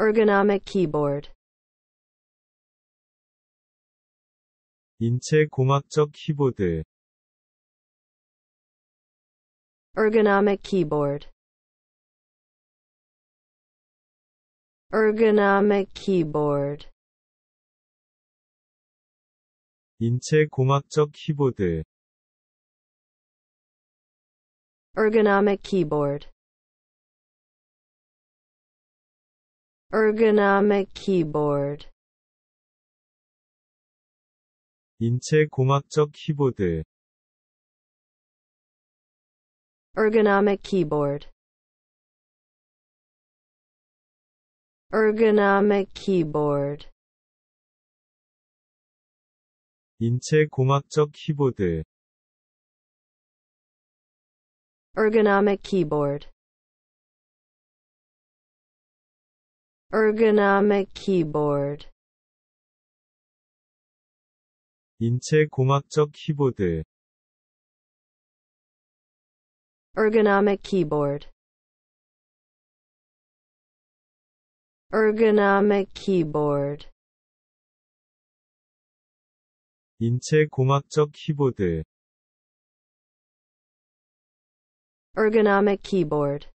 ergonomic keyboard 인체 공학적 키보드 ergonomic keyboard ergonomic keyboard 인체 공학적 키보드 ergonomic keyboard ergonomic keyboard 인체 공학적 키보드 ergonomic keyboard ergonomic keyboard 인체 공학적 키보드 ergonomic keyboard ergonomic keyboard 인체 공학적 키보드 ergonomic keyboard ergonomic keyboard 인체 공학적 키보드 ergonomic keyboard